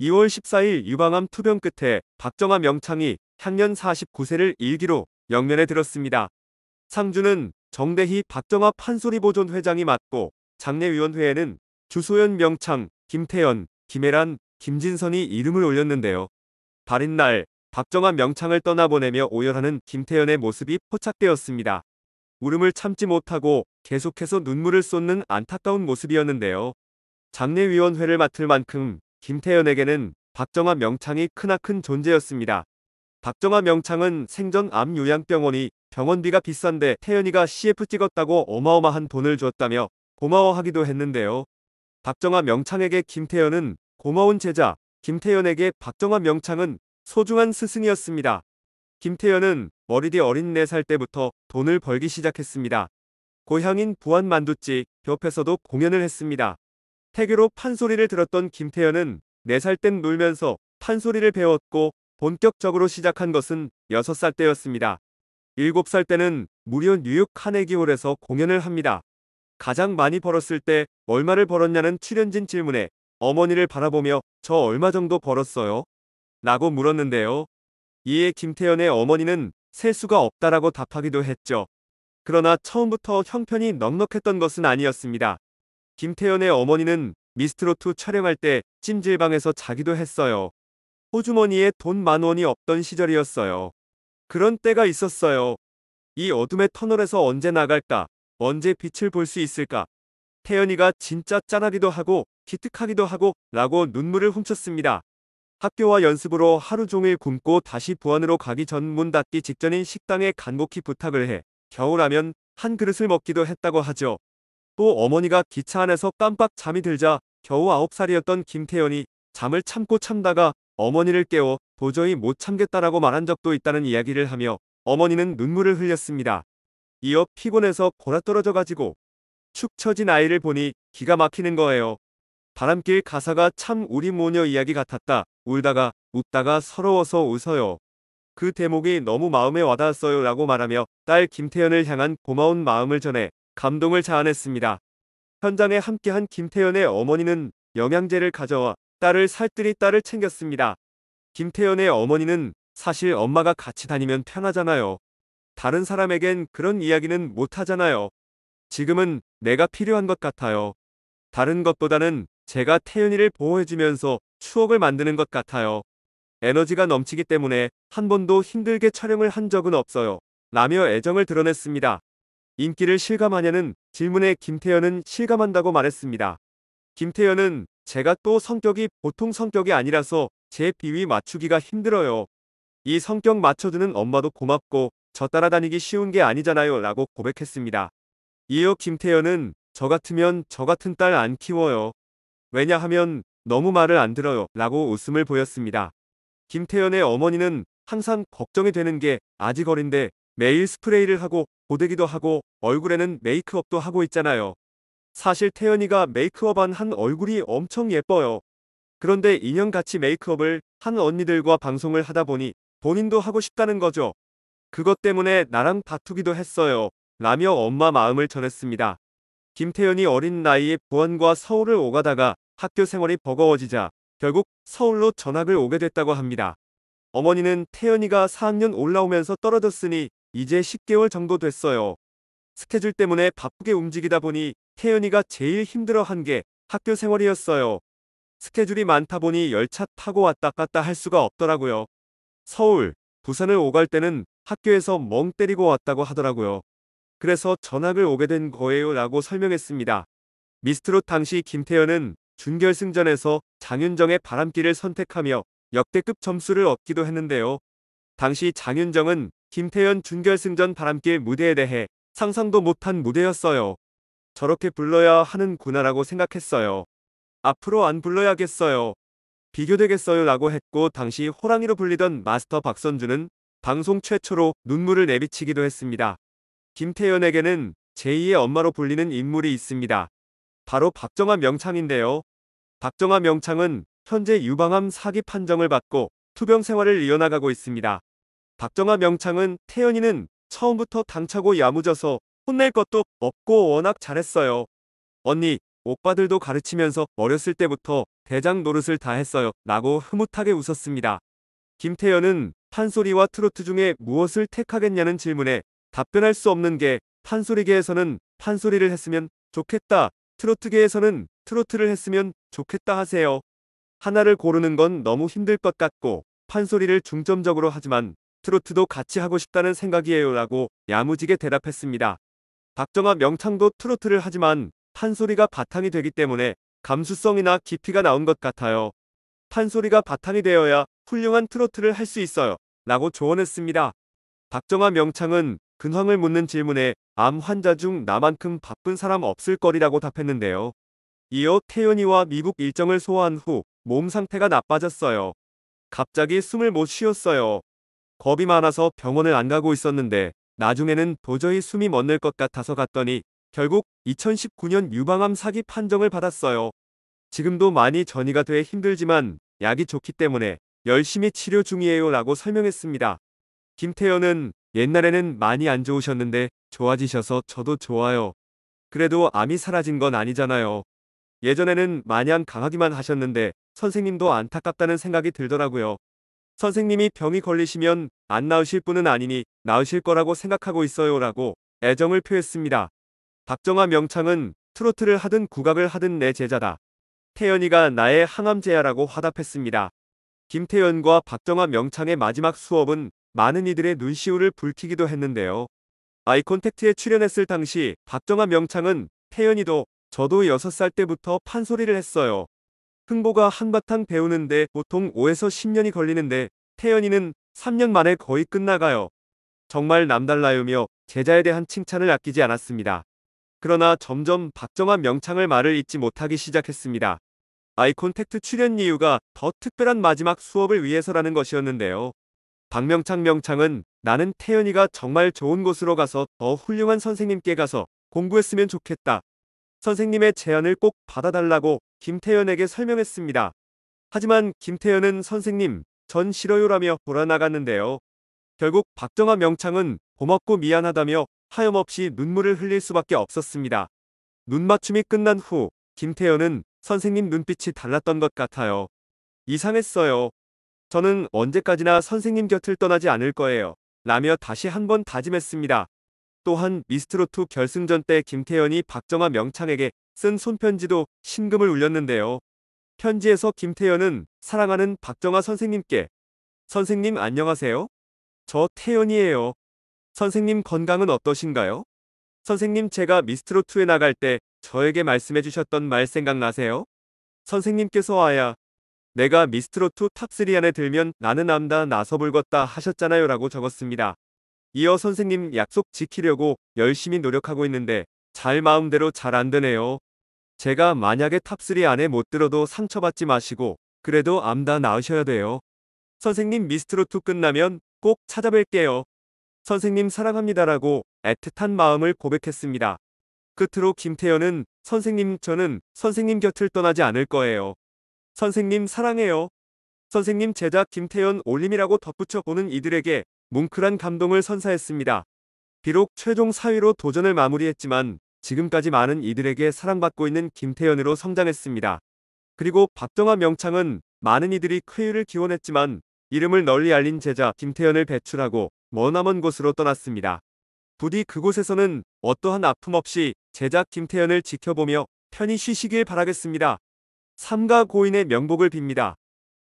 2월 14일 유방암 투병 끝에 박정아 명창이 향년 49세를 일기로 영면에 들었습니다. 상주는 정대희 박정아 판소리보존 회장이 맡고 장례위원회에는 주소연 명창, 김태연, 김혜란, 김진선이 이름을 올렸는데요. 발른날 박정아 명창을 떠나보내며 오열하는 김태연의 모습이 포착되었습니다. 울음을 참지 못하고 계속해서 눈물을 쏟는 안타까운 모습이었는데요. 장례위원회를 맡을 만큼 김태현에게는 박정아 명창이 크나큰 존재였습니다. 박정아 명창은 생전 암 요양병원이 병원비가 비싼데 태연이가 CF 찍었다고 어마어마한 돈을 줬다며 고마워하기도 했는데요. 박정아 명창에게 김태연은 고마운 제자, 김태연에게 박정아 명창은 소중한 스승이었습니다. 김태연은 머리디 어린 4살 때부터 돈을 벌기 시작했습니다. 고향인 부안 만두집 옆에서도 공연을 했습니다. 태교로 판소리를 들었던 김태현은 4살 땐 놀면서 판소리를 배웠고 본격적으로 시작한 것은 6살 때였습니다. 7살 때는 무려 뉴욕 카네기홀에서 공연을 합니다. 가장 많이 벌었을 때 얼마를 벌었냐는 출연진 질문에 어머니를 바라보며 저 얼마 정도 벌었어요? 라고 물었는데요. 이에 김태현의 어머니는 셀 수가 없다라고 답하기도 했죠. 그러나 처음부터 형편이 넉넉했던 것은 아니었습니다. 김태연의 어머니는 미스트로트 촬영할 때 찜질방에서 자기도 했어요. 호주머니에 돈 만 원이 없던 시절이었어요. 그런 때가 있었어요. 이 어둠의 터널에서 언제 나갈까? 언제 빛을 볼 수 있을까? 태연이가 진짜 짠하기도 하고 기특하기도 하고 라고 눈물을 훔쳤습니다. 학교와 연습으로 하루 종일 굶고 다시 부안으로 가기 전 문 닫기 직전인 식당에 간곡히 부탁을 해 겨울하면 한 그릇을 먹기도 했다고 하죠. 또 어머니가 기차 안에서 깜빡 잠이 들자 겨우 9살이었던 김태현이 잠을 참고 참다가 어머니를 깨워 도저히 못 참겠다라고 말한 적도 있다는 이야기를 하며 어머니는 눈물을 흘렸습니다. 이어 피곤해서 골아떨어져 가지고 축 처진 아이를 보니 기가 막히는 거예요. 바람길 가사가 참 우리 모녀 이야기 같았다. 울다가 웃다가 서러워서 웃어요. 그 대목이 너무 마음에 와닿았어요 라고 말하며 딸 김태현을 향한 고마운 마음을 전해 감동을 자아냈습니다. 현장에 함께한 김태연의 어머니는 영양제를 가져와 딸을 살뜰히 딸을 챙겼습니다. 김태연의 어머니는 사실 엄마가 같이 다니면 편하잖아요. 다른 사람에겐 그런 이야기는 못하잖아요. 지금은 내가 필요한 것 같아요. 다른 것보다는 제가 태연이를 보호해주면서 추억을 만드는 것 같아요. 에너지가 넘치기 때문에 한 번도 힘들게 촬영을 한 적은 없어요. 라며 애정을 드러냈습니다. 인기를 실감하냐는 질문에 김태현은 실감한다고 말했습니다. 김태현은 제가 또 성격이 보통 성격이 아니라서 제 비위 맞추기가 힘들어요. 이 성격 맞춰주는 엄마도 고맙고 저 따라다니기 쉬운 게 아니잖아요 라고 고백했습니다. 이어 김태현은 저 같으면 저 같은 딸 안 키워요. 왜냐하면 너무 말을 안 들어요 라고 웃음을 보였습니다. 김태현의 어머니는 항상 걱정이 되는 게 아직 어린데 매일 스프레이를 하고 고데기도 하고 얼굴에는 메이크업도 하고 있잖아요. 사실 태연이가 메이크업한 한 얼굴이 엄청 예뻐요. 그런데 2년 같이 메이크업을 한 언니들과 방송을 하다 보니 본인도 하고 싶다는 거죠. 그것 때문에 나랑 다투기도 했어요. 라며 엄마 마음을 전했습니다. 김태연이 어린 나이에 부안과 서울을 오가다가 학교 생활이 버거워지자 결국 서울로 전학을 오게 됐다고 합니다. 어머니는 태연이가 4학년 올라오면서 떨어졌으니 이제 10개월 정도 됐어요. 스케줄 때문에 바쁘게 움직이다 보니 태연이가 제일 힘들어한 게 학교 생활이었어요. 스케줄이 많다 보니 열차 타고 왔다 갔다 할 수가 없더라고요. 서울, 부산을 오갈 때는 학교에서 멍 때리고 왔다고 하더라고요. 그래서 전학을 오게 된 거예요 라고 설명했습니다. 미스트롯 당시 김태현은 준결승전에서 장윤정의 바람길을 선택하며 역대급 점수를 얻기도 했는데요. 당시 장윤정은 김태현 준결승전 바람길 무대에 대해 상상도 못한 무대였어요. 저렇게 불러야 하는구나라고 생각했어요. 앞으로 안 불러야겠어요. 비교되겠어요 라고 했고 당시 호랑이로 불리던 마스터 박선주는 방송 최초로 눈물을 내비치기도 했습니다. 김태연에게는 제2의 엄마로 불리는 인물이 있습니다. 바로 박정아 명창인데요. 박정아 명창은 현재 유방암 사기 판정을 받고 투병 생활을 이어나가고 있습니다. 박정아 명창은 태연이는 처음부터 당차고 야무져서 혼낼 것도 없고 워낙 잘했어요. 언니, 오빠들도 가르치면서 어렸을 때부터 대장 노릇을 다 했어요. 라고 흐뭇하게 웃었습니다. 김태연은 판소리와 트로트 중에 무엇을 택하겠냐는 질문에 답변할 수 없는 게 판소리계에서는 판소리를 했으면 좋겠다. 트로트계에서는 트로트를 했으면 좋겠다 하세요. 하나를 고르는 건 너무 힘들 것 같고 판소리를 중점적으로 하지만 트로트도 같이 하고 싶다는 생각이에요 라고 야무지게 대답했습니다. 박정아 명창도 트로트를 하지만 판소리가 바탕이 되기 때문에 감수성이나 깊이가 나온 것 같아요. 판소리가 바탕이 되어야 훌륭한 트로트를 할 수 있어요. 라고 조언했습니다. 박정아 명창은 근황을 묻는 질문에 암 환자 중 나만큼 바쁜 사람 없을 거리라고 답했는데요. 이어 태연이와 미국 일정을 소화한 후 몸 상태가 나빠졌어요. 갑자기 숨을 못 쉬었어요. 겁이 많아서 병원을 안 가고 있었는데 나중에는 도저히 숨이 멎을것 같아서 갔더니 결국 2019년 유방암 사기 판정을 받았어요. 지금도 많이 전이가 돼 힘들지만 약이 좋기 때문에 열심히 치료 중이에요 라고 설명했습니다. 김태현은 옛날에는 많이 안 좋으셨는데 좋아지셔서 저도 좋아요. 그래도 암이 사라진 건 아니잖아요. 예전에는 마냥 강하기만 하셨는데 선생님도 안타깝다는 생각이 들더라고요. 선생님이 병이 걸리시면 안 나으실 분은 아니니 나으실 거라고 생각하고 있어요 라고 애정을 표했습니다. 박정아 명창은 트로트를 하든 국악을 하든 내 제자다. 태연이가 나의 항암제야라고 화답했습니다. 김태연과 박정아 명창의 마지막 수업은 많은 이들의 눈시울을 붉히기도 했는데요. 아이콘택트에 출연했을 당시 박정아 명창은 태연이도 저도 6살 때부터 판소리를 했어요. 흥보가 한바탕 배우는데 보통 5에서 10년이 걸리는데 태연이는 3년 만에 거의 끝나가요. 정말 남달라요며 제자에 대한 칭찬을 아끼지 않았습니다. 그러나 점점 박정환 명창을 말을 잊지 못하기 시작했습니다. 아이콘택트 출연 이유가 더 특별한 마지막 수업을 위해서라는 것이었는데요. 박명창 명창은 나는 태연이가 정말 좋은 곳으로 가서 더 훌륭한 선생님께 가서 공부했으면 좋겠다 선생님의 제안을 꼭 받아달라고 김태연에게 설명했습니다. 하지만 김태연은 선생님, 전 싫어요라며 돌아나갔는데요. 결국 박정아 명창은 고맙고 미안하다며 하염없이 눈물을 흘릴 수밖에 없었습니다. 눈맞춤이 끝난 후 김태연은 선생님 눈빛이 달랐던 것 같아요. 이상했어요. 저는 언제까지나 선생님 곁을 떠나지 않을 거예요. 라며 다시 한번 다짐했습니다. 또한 미스트로트 결승전 때 김태현이 박정아 명창에게 쓴 손편지도 심금을 울렸는데요. 편지에서 김태현은 사랑하는 박정아 선생님께 선생님 안녕하세요. 저 태연이에요. 선생님 건강은 어떠신가요? 선생님 제가 미스트로트에 나갈 때 저에게 말씀해 주셨던 말 생각나세요? 선생님께서 아야 내가 미스트로트 탑3 안에 들면 나는 암다 나서 불겄다 하셨잖아요 라고 적었습니다. 이어 선생님 약속 지키려고 열심히 노력하고 있는데 잘 마음대로 잘 안 되네요. 제가 만약에 탑3 안에 못 들어도 상처받지 마시고 그래도 암다 나으셔야 돼요. 선생님 미스트로2 끝나면 꼭 찾아뵐게요. 선생님 사랑합니다라고 애틋한 마음을 고백했습니다. 끝으로 김태현은 선생님 저는 선생님 곁을 떠나지 않을 거예요. 선생님 사랑해요. 선생님 제자 김태현 올림이라고 덧붙여 보는 이들에게 뭉클한 감동을 선사했습니다. 비록 최종 4위로 도전을 마무리했지만 지금까지 많은 이들에게 사랑받고 있는 김태현으로 성장했습니다. 그리고 박정아 명창은 많은 이들이 쾌유를 기원했지만 이름을 널리 알린 제자 김태현을 배출하고 머나먼 곳으로 떠났습니다. 부디 그곳에서는 어떠한 아픔 없이 제작 김태현을 지켜보며 편히 쉬시길 바라겠습니다. 삼가 고인의 명복을 빕니다.